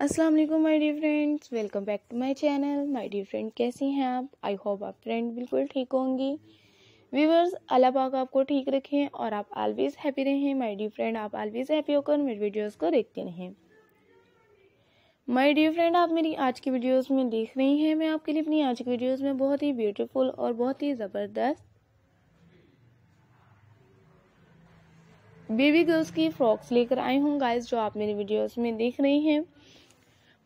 Aslam my dear friends welcome back to my channel my dear friend कैसी हैं आप I hope आप friend बिल्कुल ठीक होंगी व्यूवर्स अल्लाह पाक आपको ठीक रखें और आप ऑलवेज़ हैप्पी रहें माई डी फ्रेंड आप ऑलवेज़ हैप्पी होकर मेरे वीडियोज़ को देखते रहें माई डी फ्रेंड आप मेरी आज की वीडियोज़ में देख रही हैं मैं आपके लिए अपनी आज की वीडियोज़ में बहुत ही ब्यूटीफुल और बहुत ही ज़बरदस्त बेबी गर्ल्स की फ्रॉक्स लेकर आई हूँ गाइज जो आप मेरी वीडियोज में देख रही हैं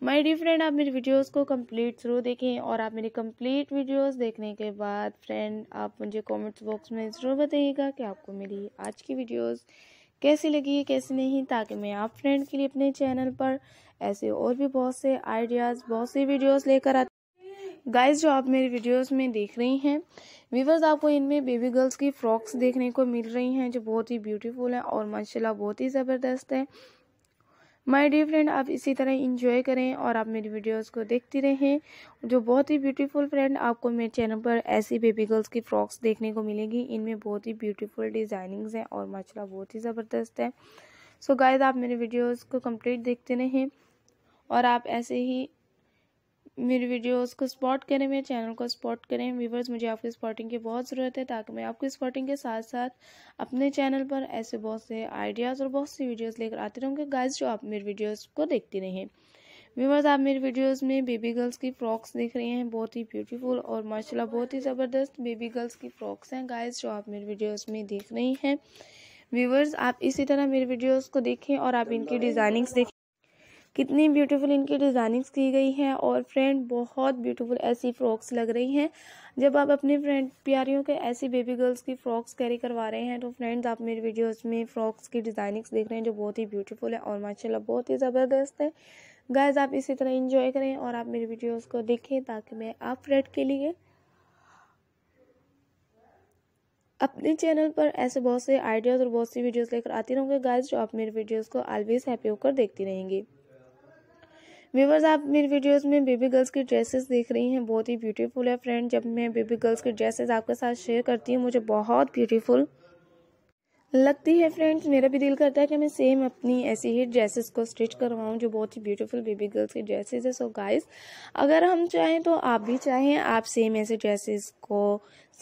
माई डी फ्रेंड आप मेरी वीडियोज को कम्प्लीट थ्रू देखें और आप मेरी कम्प्लीट वीडियोज़ देखने के बाद फ्रेंड आप मुझे कॉमेंट्स बॉक्स में ज़रूर बताइएगा कि आपको मेरी आज की वीडियोज कैसी लगी है कैसी नहीं ताकि मैं आप फ्रेंड के लिए अपने चैनल पर ऐसे और भी बहुत से आइडियाज़ बहुत सी वीडियोस लेकर आती गाइस जो आप मेरी वीडियोस में देख रही हैं वीवर्स आपको इनमें बेबी गर्ल्स की फ्रॉक्स देखने को मिल रही हैं जो बहुत ही ब्यूटीफुल हैं और माशाल्लाह बहुत ही ज़बरदस्त है माय डियर फ्रेंड आप इसी तरह इंजॉय करें और आप मेरी वीडियोस को देखती रहें जो बहुत ही ब्यूटीफुल फ्रेंड आपको मेरे चैनल पर ऐसी बेबी गर्ल्स की फ्रॉक्स देखने को मिलेगी इनमें बहुत ही ब्यूटीफुल डिज़ाइनिंग्स हैं और माशाला बहुत ही ज़बरदस्त है सो so गाइज आप मेरे वीडियोज़ को कम्प्लीट देखते रहें और आप ऐसे ही मेरी वीडियोस को स्पॉट करें मेरे चैनल को स्पॉट करें व्यूवर्स मुझे आपकी स्पॉटिंग की बहुत ज़रूरत है ताकि मैं आपकी स्पॉटिंग के साथ साथ अपने चैनल पर ऐसे बहुत से आइडियाज़ और बहुत सी वीडियोस लेकर आते रहूँगी गाइस जो आप मेरी वीडियोस को देखती रहें व्यूवर्स आप मेरी वीडियोज़ में बेबी गर्ल्स की फ्रॉक्स देख रहे हैं बहुत ही ब्यूटीफुल और माशाल्लाह बहुत ही ज़बरदस्त बेबी गर्ल्स की फ्रॉक्स हैं गाइज़ जो आप मेरी वीडियोज़ में देख रही हैं व्यूवर्स आप इसी तरह मेरी वीडियोज़ को देखें और आप इनकी डिज़ाइनिंग्स देखें कितनी ब्यूटीफुल इनकी डिज़ाइनिंग्स की गई हैं और फ्रेंड बहुत ब्यूटीफुल ऐसी फ़्रॉक्स लग रही हैं जब आप अपने फ्रेंड प्यारियों के ऐसी बेबी गर्ल्स की फ़्रॉक्स कैरी करवा रहे हैं तो फ्रेंड्स आप मेरे वीडियोज़ में फ़्रॉक्स की डिज़ाइनिंग्स देख रहे हैं जो बहुत ही ब्यूटीफुल है और माशाला बहुत ही ज़बरदस्त है गाइज आप इसी तरह इंजॉय करें और आप मेरी वीडियोज़ को देखें ताकि मैं आप फ्रेंड के लिए अपने चैनल पर ऐसे बहुत से आइडियाज़ और बहुत सी वीडियोस लेकर आती रहूँगी गाइस जो आप मेरी वीडियोस को ऑलवेज हैप्पी होकर देखती रहेंगी व्यूवर्स आप मेरी वीडियोस में बेबी गर्ल्स की ड्रेसेस देख रही हैं बहुत ही ब्यूटीफुल है फ्रेंड जब मैं बेबी गर्ल्स की ड्रेसेस आपके साथ शेयर करती हूँ मुझे बहुत ब्यूटीफुल लगती है फ्रेंड्स मेरा भी दिल करता है कि मैं सेम अपनी ऐसी ही ड्रेसेस को स्टिच करवाऊँ जो बहुत ही ब्यूटीफुल बेबी गर्ल्स की ड्रेसेस है सो गाइस अगर हम चाहें तो आप भी चाहें आप सेम ऐसे ड्रेसेस को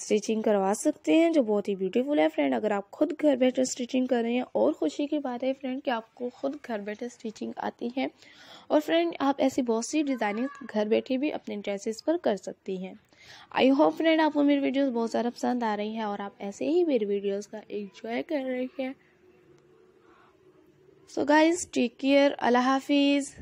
स्टिचिंग करवा सकते हैं जो बहुत ही ब्यूटीफुल है फ्रेंड अगर आप खुद घर बैठे स्टिचिंग कर रहे हैं और खुशी की बात है फ्रेंड कि आपको खुद घर बैठे स्टिचिंग आती है और फ्रेंड आप ऐसी बहुत सी डिज़ाइनिंग घर बैठे भी अपने ड्रेसेस पर कर सकती हैं आई होप फ्रेंड आपको मेरी वीडियोस बहुत सारा पसंद आ रही है और आप ऐसे ही मेरी वीडियोस का एंजॉय कर रहे हैं सो गाइज टेक केयर अल्लाह हाफिज़